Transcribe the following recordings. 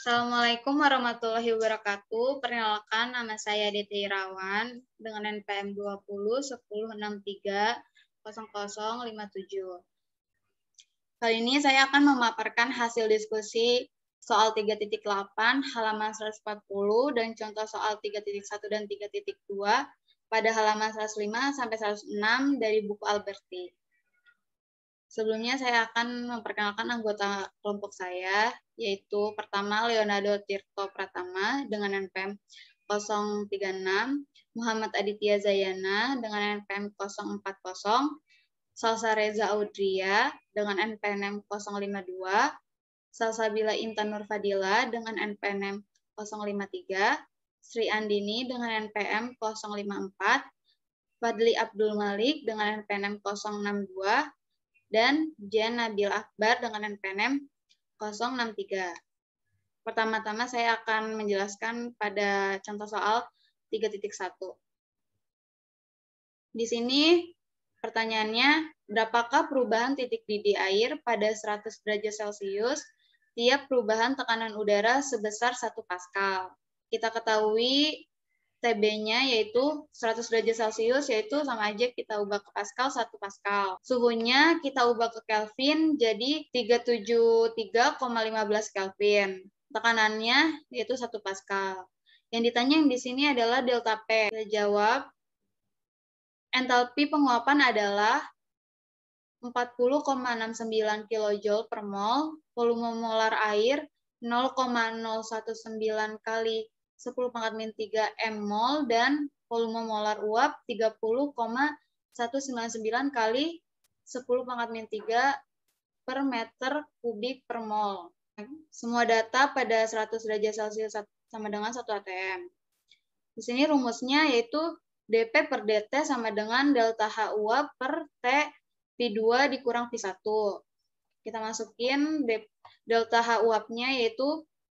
Assalamualaikum warahmatullahi wabarakatuh. Perkenalkan nama saya Dete Irawan dengan NPM 20 0057. Kali ini saya akan memaparkan hasil diskusi soal 3.8 halaman 140 dan contoh soal 3.1 dan 3.2 pada halaman 105 sampai 106 dari buku Alberti. Sebelumnya saya akan memperkenalkan anggota kelompok saya, yaitu pertama Leonardo Tirto Pratama dengan NPM 036, Muhammad Aditya Zayana dengan NPM 040, Salsa Reza Audria dengan NPM 052, Salsabila Intan Nurfadila dengan NPM 053, Sri Andini dengan NPM 054, Fadli Abdul Malik dengan NPM 062, dan Jen Nabil Akbar dengan NPNM 063. Pertama-tama saya akan menjelaskan pada contoh soal 3.1. Di sini pertanyaannya, berapakah perubahan titik didih air pada 100 derajat Celcius tiap perubahan tekanan udara sebesar 1 Pascal? Kita ketahui TB-nya yaitu 100 derajat Celcius yaitu sama aja kita ubah ke Pascal 1 Pascal. Suhunya kita ubah ke Kelvin jadi 373,15 Kelvin. Tekanannya yaitu 1 Pascal. Yang ditanya yang di sini adalah delta P. Kita jawab entalpi penguapan adalah 40,69 kJ per mol, volume molar air 0,019 kali 10 pangkat min 3 M mol dan volume molar uap 30,199 kali 10 pangkat min 3 per meter kubik per mol. Semua data pada 100 derajat Celcius sama dengan 1 atm. Di sini rumusnya yaitu DP per DT sama dengan delta H uap per T P2 dikurang P1. Kita masukin delta H uapnya yaitu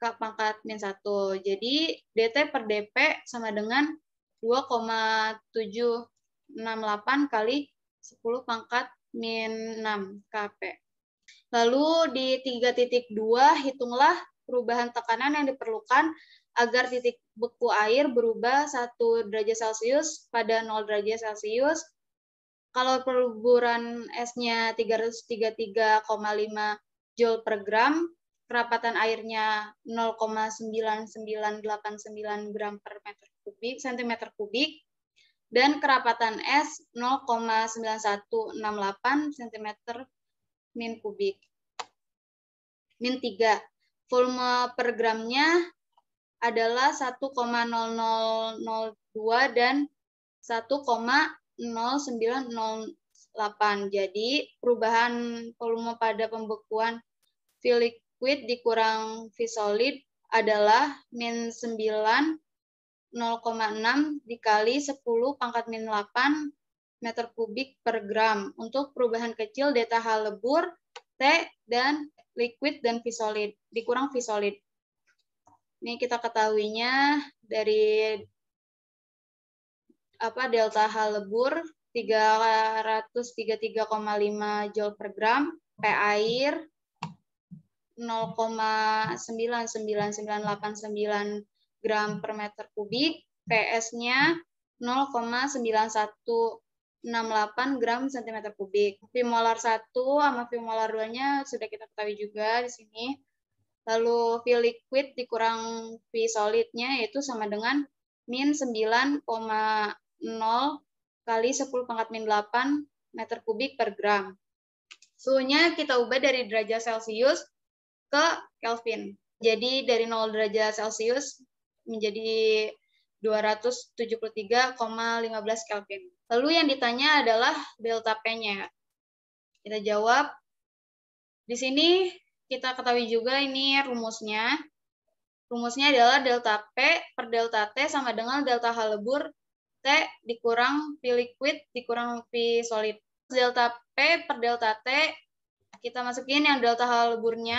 ke pangkat min 1. Jadi DT per DP sama dengan 2,768 kali 10 pangkat min 6 KP. Lalu di 3.2 hitunglah perubahan tekanan yang diperlukan agar titik beku air berubah 1 derajat Celcius pada 0 derajat Celcius. Kalau s esnya 333,5 joule per gram, kerapatan airnya 0,9989 gram per meter kubik, sentimeter kubik, dan kerapatan es 0,9168 cm min kubik. Min 3. Volume per gramnya adalah 1,0002 dan 1,0908. Jadi perubahan volume pada pembekuan filik liquid dikurang V solid adalah min 9 0,6 dikali 10 pangkat min 8 meter kubik per gram untuk perubahan kecil delta H lebur, T, dan liquid dan V solid, dikurang V solid. Ini kita ketahuinya dari apa delta H lebur 333,5 Joule per gram, P air 0,99989 gram per meter kubik, PS-nya 0,9168 gram cm kubik. Vimolar 1 sama vimolar 2-nya sudah kita ketahui juga di sini. Lalu V liquid dikurang V solidnya yaitu sama dengan min 9,0 kali 10 pangkat min 8 meter kubik per gram. Suhunya kita ubah dari derajat Celcius ke Kelvin. Jadi dari 0 derajat Celcius menjadi 273,15 Kelvin. Lalu yang ditanya adalah delta P-nya. Kita jawab. Di sini kita ketahui juga ini rumusnya. Rumusnya adalah delta P per delta T sama dengan delta H lebur T dikurang P liquid dikurang P solid. Delta P per delta T kita masukin yang delta H leburnya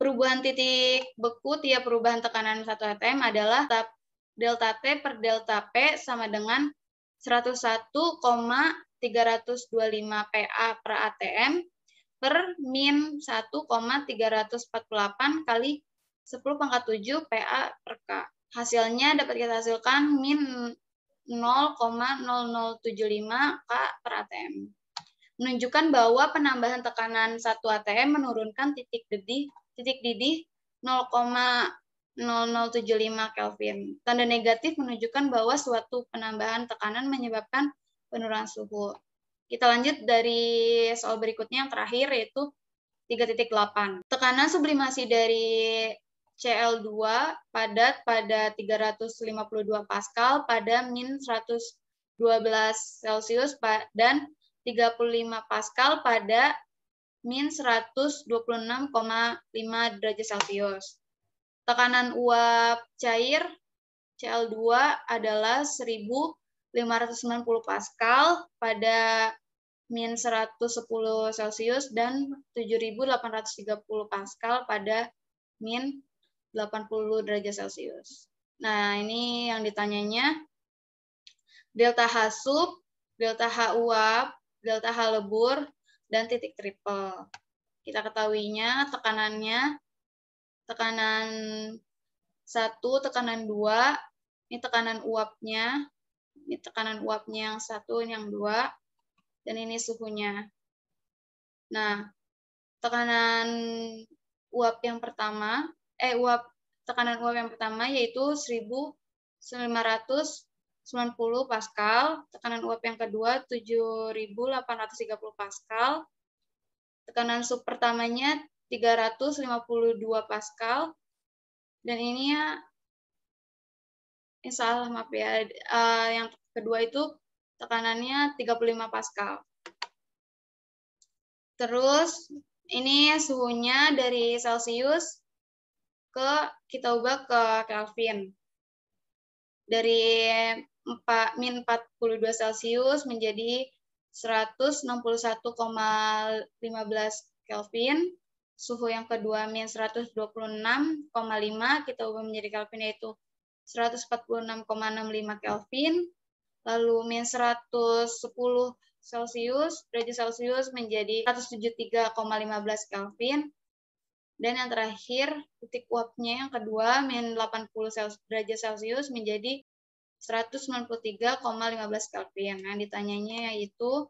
Perubahan titik beku tiap perubahan tekanan 1 atm adalah delta T per delta P sama dengan 101,325 PA per ATM per min 1,348 kali 10 pangkat 7 PA per K. Hasilnya dapat kita hasilkan min 0,0075 K per ATM. Menunjukkan bahwa penambahan tekanan 1 ATM menurunkan titik debit titik didih 0,0075 Kelvin. Tanda negatif menunjukkan bahwa suatu penambahan tekanan menyebabkan penurunan suhu. Kita lanjut dari soal berikutnya yang terakhir yaitu 3.8. Tekanan sublimasi dari Cl2 padat pada 352 Pascal pada min 112 Celcius dan 35 Pascal pada min 126,5 derajat Celcius. Tekanan uap cair Cl2 adalah 1590 Pascal pada min 110 Celcius dan 7830 Pascal pada min 80 derajat Celcius. Nah, ini yang ditanyanya delta H sub, delta H uap, delta H lebur, dan titik triple. Kita ketahuinya tekanannya tekanan satu tekanan dua ini tekanan uapnya, ini tekanan uapnya yang satu, yang dua, dan ini suhunya. Nah, tekanan uap yang pertama, eh uap tekanan uap yang pertama yaitu 1500 90 Pascal, tekanan uap yang kedua 7830 Pascal, tekanan sub pertamanya 352 Pascal, dan ini ya, insya eh, Allah maaf ya, eh, yang kedua itu tekanannya 35 Pascal. Terus ini suhunya dari Celcius ke kita ubah ke Kelvin. Dari 4, min 42 Celcius menjadi 161,15 Kelvin. Suhu yang kedua min 126,5 kita ubah menjadi Kelvin yaitu 146,65 Kelvin. Lalu min 110 Celcius, derajat Celcius menjadi 173,15 Kelvin. Dan yang terakhir, titik uapnya yang kedua, min 80 derajat Celcius menjadi 193,15 Kelvin. Nah, ditanyanya yaitu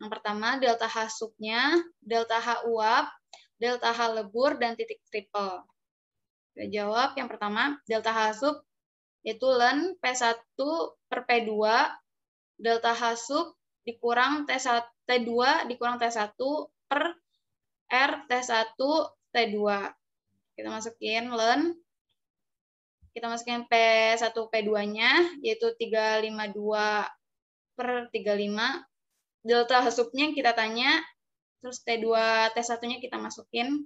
yang pertama delta H subnya, delta H uap, delta H lebur, dan titik triple. Kita jawab yang pertama, delta H sub yaitu len P1 per P2, delta H sub dikurang T1, T2 dikurang T1 per R T1 T2. Kita masukin len kita masukkan P1, P2-nya, yaitu 352 per 35. Delta subnya kita tanya, terus T2, T1-nya kita masukin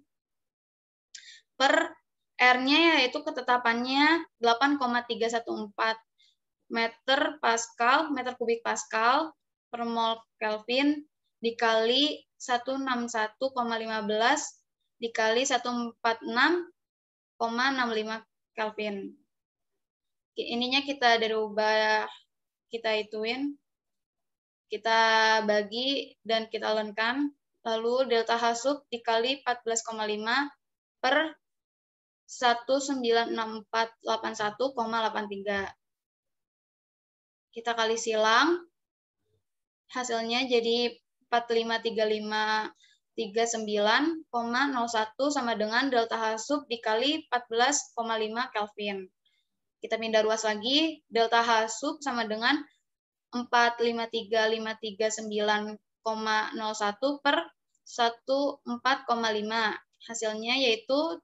per R-nya yaitu ketetapannya 8,314 meter pascal, meter kubik pascal per mol Kelvin dikali 161,15 dikali 146,65 Kelvin ininya kita dari kita ituin kita bagi dan kita lengkan. lalu delta H sub dikali 14,5 per 196481,83 kita kali silang hasilnya jadi 453539,01 sama dengan delta H sub dikali 14,5 Kelvin. Kita pindah ruas lagi, delta H sub sama dengan 453539,01 per 14,5. Hasilnya yaitu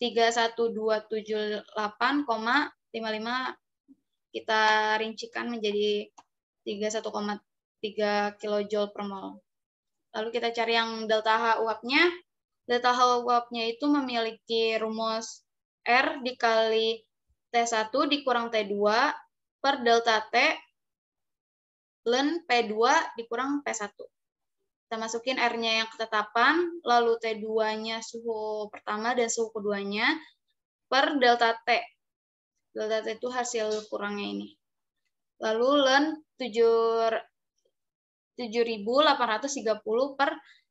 31278,55 kita rincikan menjadi 31,3 kilojoule per mol. Lalu kita cari yang delta H uapnya. Delta H uapnya itu memiliki rumus R dikali T1 dikurang T2 per delta T len P2 dikurang P1. Kita masukin R-nya yang ketetapan, lalu T2-nya suhu pertama dan suhu keduanya per delta T. Delta T itu hasil kurangnya ini. Lalu len 7.830 per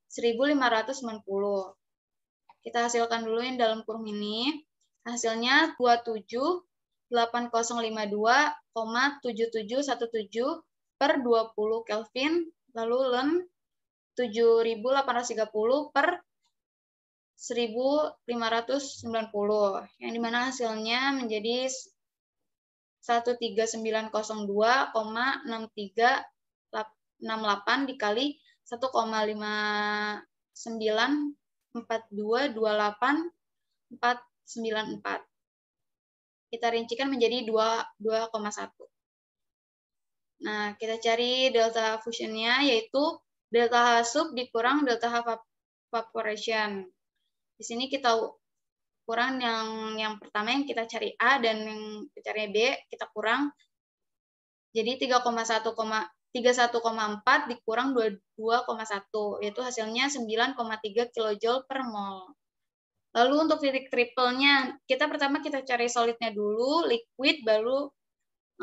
1.590. Kita hasilkan dulu yang dalam kurung ini. Hasilnya 27.8052,7717 per 20 Kelvin, lalu len 7830 per 1590, yang dimana hasilnya menjadi 13902,6368 dikali 1,594228 4 94. Kita rincikan menjadi 2,1. Nah, kita cari delta fusionnya yaitu delta H sub dikurang delta H evaporation. Di sini kita kurang yang yang pertama yang kita cari A dan yang kita cari B kita kurang. Jadi 3,1, 31,4 dikurang 22,1 yaitu hasilnya 9,3 kilojoule per mol. Lalu untuk titik triple-nya, kita pertama kita cari solidnya dulu, liquid, baru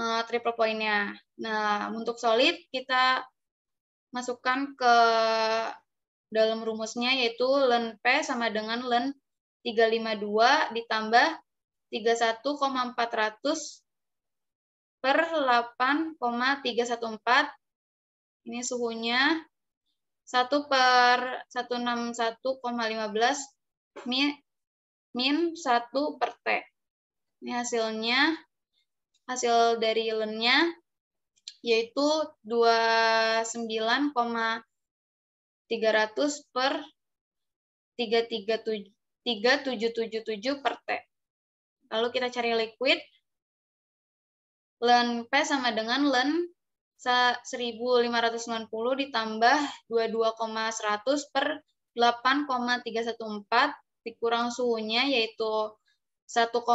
uh, triple point-nya. Nah, untuk solid kita masukkan ke dalam rumusnya yaitu len P sama dengan len 352 ditambah 31,400 per 8,314. Ini suhunya 1 per 161,15 min, min 1 per T. Ini hasilnya, hasil dari lennya yaitu 29,300 per 3777 per T. Lalu kita cari liquid. Len P sama dengan len 1590 ditambah 22,100 per 8,314 dikurang suhunya yaitu 1, 1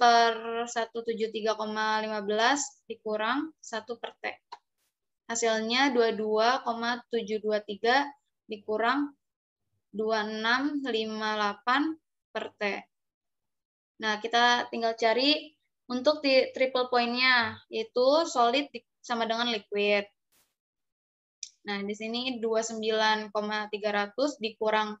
per 173,15 dikurang 1 per T. Hasilnya 22,723 dikurang 2658 per T. Nah, kita tinggal cari untuk di triple point-nya, yaitu solid sama dengan liquid. Nah, di sini 29,300 dikurang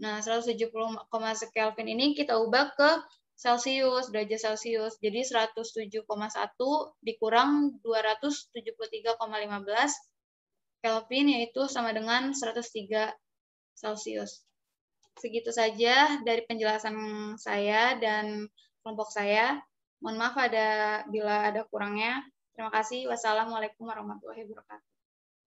Nah, 170, Kelvin ini kita ubah ke Celcius, derajat Celsius. Jadi 107,1 dikurang 273,15 Kelvin yaitu sama dengan 103 Celsius. Segitu saja dari penjelasan saya dan kelompok saya. Mohon maaf ada bila ada kurangnya. Terima kasih. Wassalamualaikum warahmatullahi wabarakatuh.